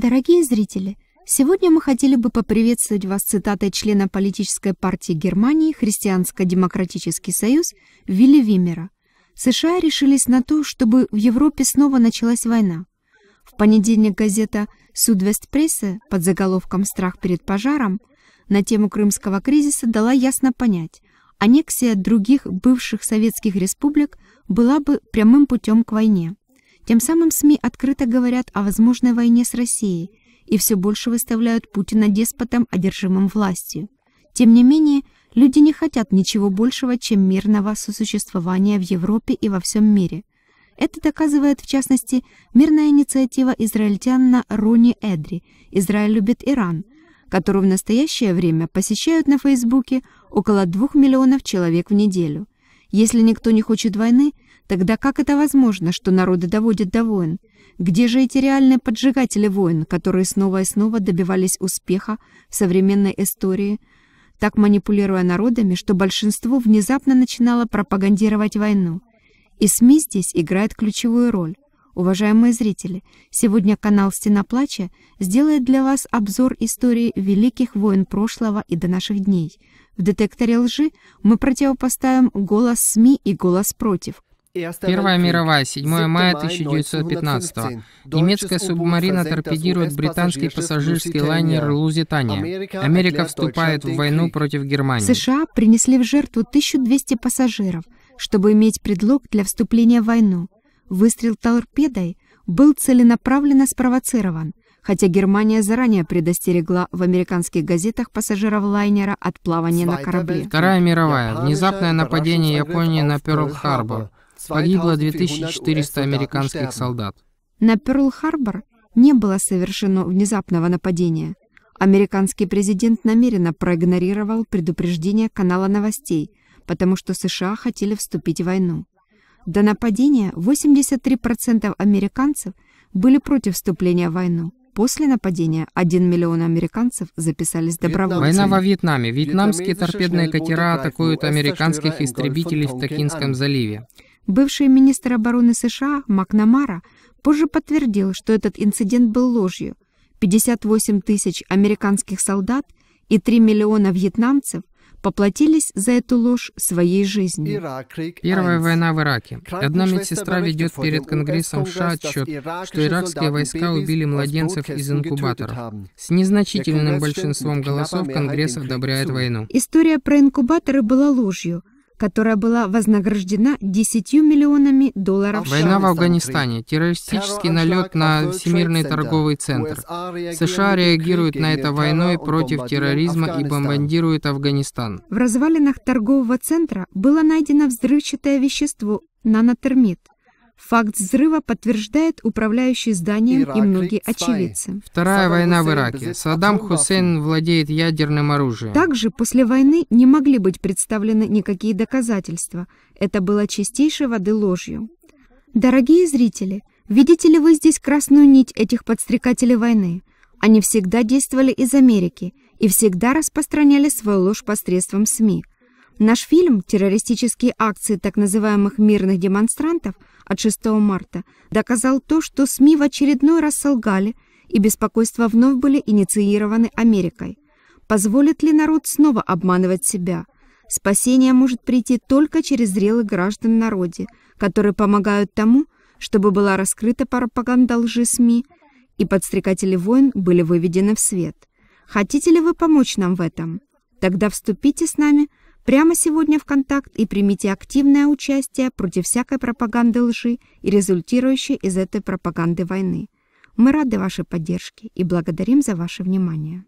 Дорогие зрители, сегодня мы хотели бы поприветствовать вас цитатой члена политической партии Германии «Христианско-демократический союз» Вилли Вимера. США решились на то, чтобы в Европе снова началась война. В понедельник газета «Судвестпресса» под заголовком «Страх перед пожаром» на тему крымского кризиса дала ясно понять, аннексия других бывших советских республик была бы прямым путем к войне. Тем самым СМИ открыто говорят о возможной войне с Россией и все больше выставляют Путина деспотом, одержимым властью. Тем не менее, люди не хотят ничего большего, чем мирного сосуществования в Европе и во всем мире. Это доказывает, в частности, мирная инициатива израильтянина Рони Эдри «Израиль любит Иран», которую в настоящее время посещают на Фейсбуке около 2 миллионов человек в неделю. Если никто не хочет войны – Тогда как это возможно, что народы доводят до войн? Где же эти реальные поджигатели войн, которые снова и снова добивались успеха в современной истории, так манипулируя народами, что большинство внезапно начинало пропагандировать войну? И СМИ здесь играет ключевую роль. Уважаемые зрители, сегодня канал «Стена плача» сделает для вас обзор истории великих войн прошлого и до наших дней. В «Детекторе лжи» мы противопоставим голос СМИ и голос против, Первая мировая, 7 мая 1915 -го. Немецкая субмарина торпедирует британский пассажирский лайнер «Лузитания». Америка вступает в войну против Германии. США принесли в жертву 1200 пассажиров, чтобы иметь предлог для вступления в войну. Выстрел торпедой был целенаправленно спровоцирован, хотя Германия заранее предостерегла в американских газетах пассажиров лайнера от плавания на корабле. Вторая мировая. Внезапное нападение Японии на Перл-Харбор погибло 2400 американских солдат. На Перл-Харбор не было совершено внезапного нападения. Американский президент намеренно проигнорировал предупреждение канала новостей, потому что США хотели вступить в войну. До нападения 83% американцев были против вступления в войну. После нападения 1 миллион американцев записались добровольцами. Война во Вьетнаме. Вьетнамские торпедные катера атакуют американских истребителей в Токинском заливе. Бывший министр обороны США Макнамара позже подтвердил, что этот инцидент был ложью. 58 тысяч американских солдат и 3 миллиона вьетнамцев поплатились за эту ложь своей жизнью. Первая война в Ираке. Одна медсестра ведет перед Конгрессом США отчет, что иракские войска убили младенцев из инкубатора. С незначительным большинством голосов Конгресс одобряет войну. История про инкубаторы была ложью – которая была вознаграждена 10 миллионами долларов. Война в Афганистане, террористический налет на Всемирный торговый центр. А США реагируют на это войной против терроризма и бомбардируют Афганистан. В развалинах торгового центра было найдено взрывчатое вещество нанотермит. Факт взрыва подтверждает управляющий зданием и многие очевидцы. Вторая война в Ираке. Саддам Хусейн владеет ядерным оружием. Также после войны не могли быть представлены никакие доказательства. Это было чистейшей воды ложью. Дорогие зрители, видите ли вы здесь красную нить этих подстрекателей войны? Они всегда действовали из Америки и всегда распространяли свою ложь посредством СМИ – Наш фильм «Террористические акции так называемых мирных демонстрантов» от 6 марта доказал то, что СМИ в очередной раз солгали, и беспокойства вновь были инициированы Америкой. Позволит ли народ снова обманывать себя? Спасение может прийти только через зрелых граждан народе, которые помогают тому, чтобы была раскрыта пропаганда лжи СМИ и подстрекатели войн были выведены в свет. Хотите ли вы помочь нам в этом? Тогда вступите с нами – Прямо сегодня в контакт и примите активное участие против всякой пропаганды лжи и результирующей из этой пропаганды войны. Мы рады вашей поддержке и благодарим за ваше внимание.